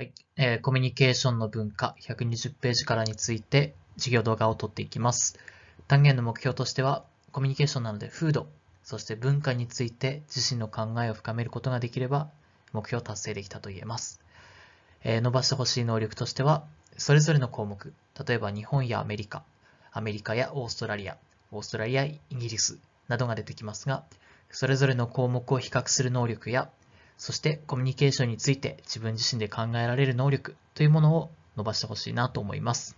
はいえー、コミュニケーションの文化120ページからについて授業動画を撮っていきます。単元の目標としては、コミュニケーションなので風土、そして文化について自身の考えを深めることができれば、目標達成できたと言えます。えー、伸ばしてほしい能力としては、それぞれの項目、例えば日本やアメリカ、アメリカやオーストラリア、オーストラリア、イギリスなどが出てきますが、それぞれの項目を比較する能力や、そしてコミュニケーションについて自分自身で考えられる能力というものを伸ばしてほしいなと思います。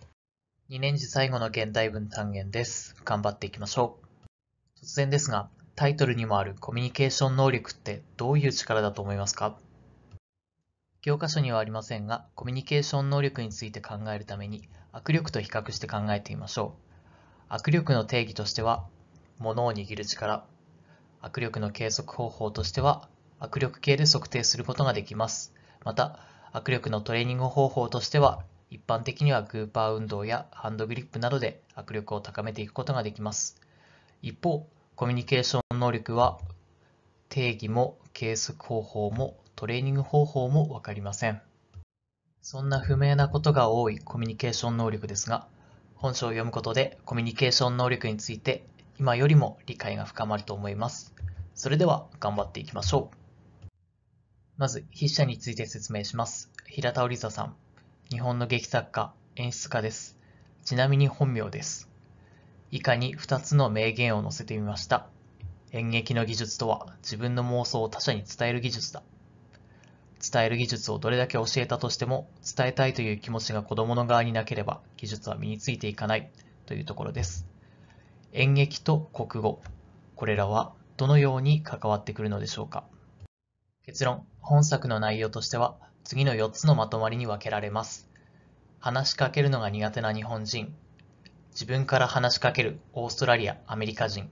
2年次最後の現代文単元です。頑張っていきましょう。突然ですが、タイトルにもあるコミュニケーション能力ってどういう力だと思いますか教科書にはありませんが、コミュニケーション能力について考えるために、握力と比較して考えてみましょう。握力の定義としては、物を握る力。握力の計測方法としては、握力計で測定することができます。また、握力のトレーニング方法としては、一般的にはグーパー運動やハンドグリップなどで握力を高めていくことができます。一方、コミュニケーション能力は定義も計測方法もトレーニング方法も分かりません。そんな不明なことが多いコミュニケーション能力ですが、本書を読むことでコミュニケーション能力について今よりも理解が深まると思います。それでは頑張っていきましょう。まず、筆者について説明します。平田織沙さん。日本の劇作家、演出家です。ちなみに本名です。以下に2つの名言を載せてみました。演劇の技術とは、自分の妄想を他者に伝える技術だ。伝える技術をどれだけ教えたとしても、伝えたいという気持ちが子供の側になければ、技術は身についていかないというところです。演劇と国語、これらはどのように関わってくるのでしょうか。結論、本作の内容としては、次の4つのまとまりに分けられます。話しかけるのが苦手な日本人。自分から話しかけるオーストラリア、アメリカ人。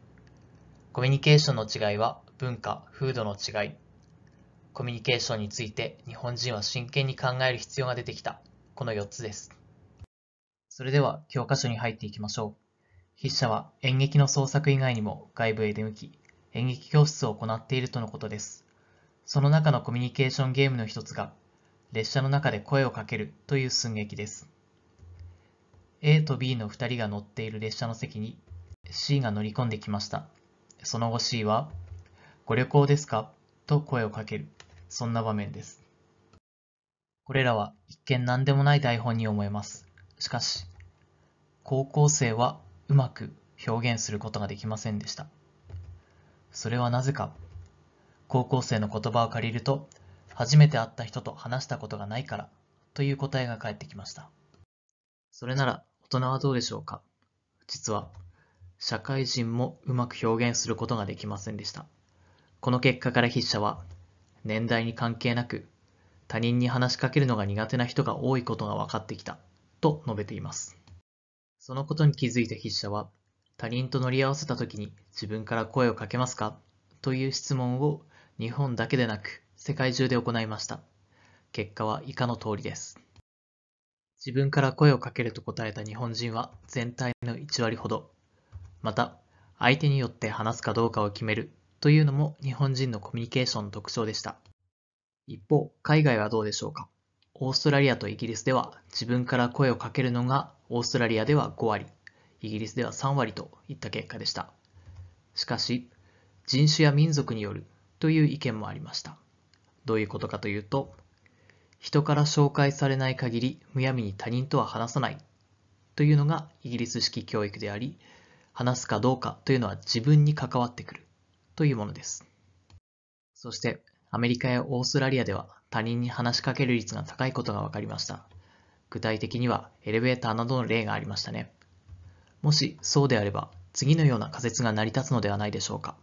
コミュニケーションの違いは文化、風土の違い。コミュニケーションについて日本人は真剣に考える必要が出てきた。この4つです。それでは教科書に入っていきましょう。筆者は演劇の創作以外にも外部へ出向き、演劇教室を行っているとのことです。その中のコミュニケーションゲームの一つが、列車の中で声をかけるという寸劇です。A と B の2人が乗っている列車の席に C が乗り込んできました。その後 C は、ご旅行ですかと声をかける。そんな場面です。これらは一見何でもない台本に思えます。しかし、高校生はうまく表現することができませんでした。それはなぜか高校生の言葉を借りると、初めて会った人と話したことがないから、という答えが返ってきました。それなら、大人はどうでしょうか実は、社会人もうまく表現することができませんでした。この結果から筆者は、年代に関係なく、他人に話しかけるのが苦手な人が多いことが分かってきた、と述べています。そのことに気づいた筆者は、他人と乗り合わせた時に自分から声をかけますかという質問を日本だけでなく世界中で行いました。結果は以下の通りです。自分から声をかけると答えた日本人は全体の1割ほど。また、相手によって話すかどうかを決めるというのも日本人のコミュニケーションの特徴でした。一方、海外はどうでしょうかオーストラリアとイギリスでは自分から声をかけるのがオーストラリアでは5割、イギリスでは3割といった結果でした。しかし、人種や民族によるという意見もありました。どういうことかというと、人から紹介されない限りむやみに他人とは話さないというのがイギリス式教育であり、話すかどうかというのは自分に関わってくるというものです。そしてアメリカやオーストラリアでは他人に話しかける率が高いことが分かりました。具体的にはエレベーターなどの例がありましたね。もしそうであれば次のような仮説が成り立つのではないでしょうか。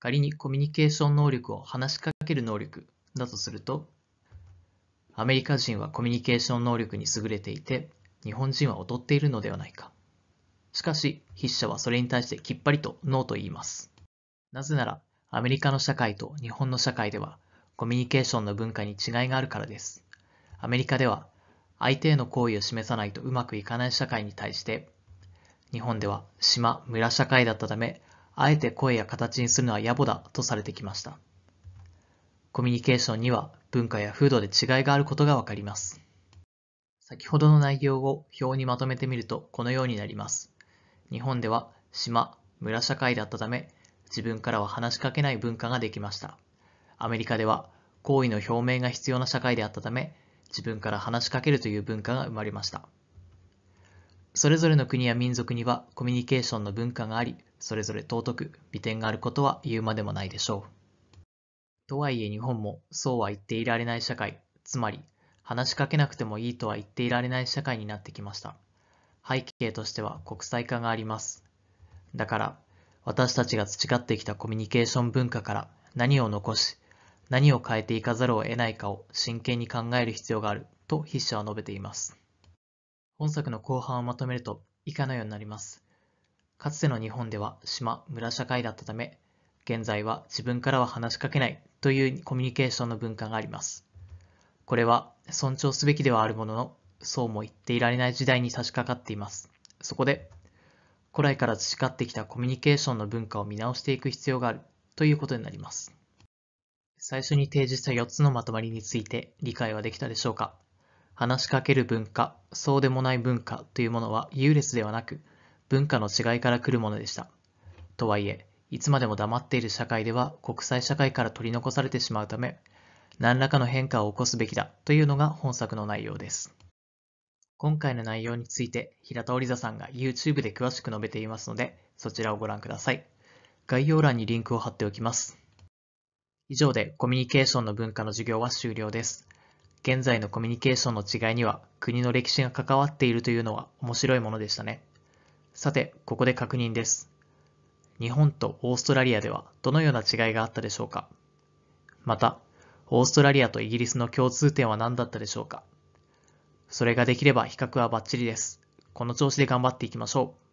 仮にコミュニケーション能力を話しかける能力だとすると、アメリカ人はコミュニケーション能力に優れていて、日本人は劣っているのではないか。しかし、筆者はそれに対してきっぱりとノーと言います。なぜなら、アメリカの社会と日本の社会では、コミュニケーションの文化に違いがあるからです。アメリカでは、相手への好意を示さないとうまくいかない社会に対して、日本では島、村社会だったため、あえて声や形にするのは野暮だとされてきました。コミュニケーションには文化や風土で違いがあることがわかります。先ほどの内容を表にまとめてみるとこのようになります。日本では島、村社会だったため、自分からは話しかけない文化ができました。アメリカでは行為の表明が必要な社会であったため、自分から話しかけるという文化が生まれました。それぞれの国や民族にはコミュニケーションの文化があり、それぞれ尊く美点があることは言うまでもないでしょう。とはいえ日本もそうは言っていられない社会、つまり話しかけなくてもいいとは言っていられない社会になってきました。背景としては国際化があります。だから私たちが培ってきたコミュニケーション文化から何を残し、何を変えていかざるを得ないかを真剣に考える必要があると筆者は述べています。本作の後半をまとめると以下のようになります。かつての日本では島、村社会だったため、現在は自分からは話しかけないというコミュニケーションの文化があります。これは尊重すべきではあるものの、そうも言っていられない時代に差し掛かっています。そこで、古来から培ってきたコミュニケーションの文化を見直していく必要があるということになります。最初に提示した4つのまとまりについて理解はできたでしょうか話しかける文化、そうでもない文化というものは優劣ではなく、文化の違いから来るものでした。とはいえ、いつまでも黙っている社会では国際社会から取り残されてしまうため、何らかの変化を起こすべきだというのが本作の内容です。今回の内容について平田織座さんが YouTube で詳しく述べていますので、そちらをご覧ください。概要欄にリンクを貼っておきます。以上でコミュニケーションの文化の授業は終了です。現在のコミュニケーションの違いには国の歴史が関わっているというのは面白いものでしたね。さて、ここで確認です。日本とオーストラリアではどのような違いがあったでしょうかまた、オーストラリアとイギリスの共通点は何だったでしょうかそれができれば比較はバッチリです。この調子で頑張っていきましょう。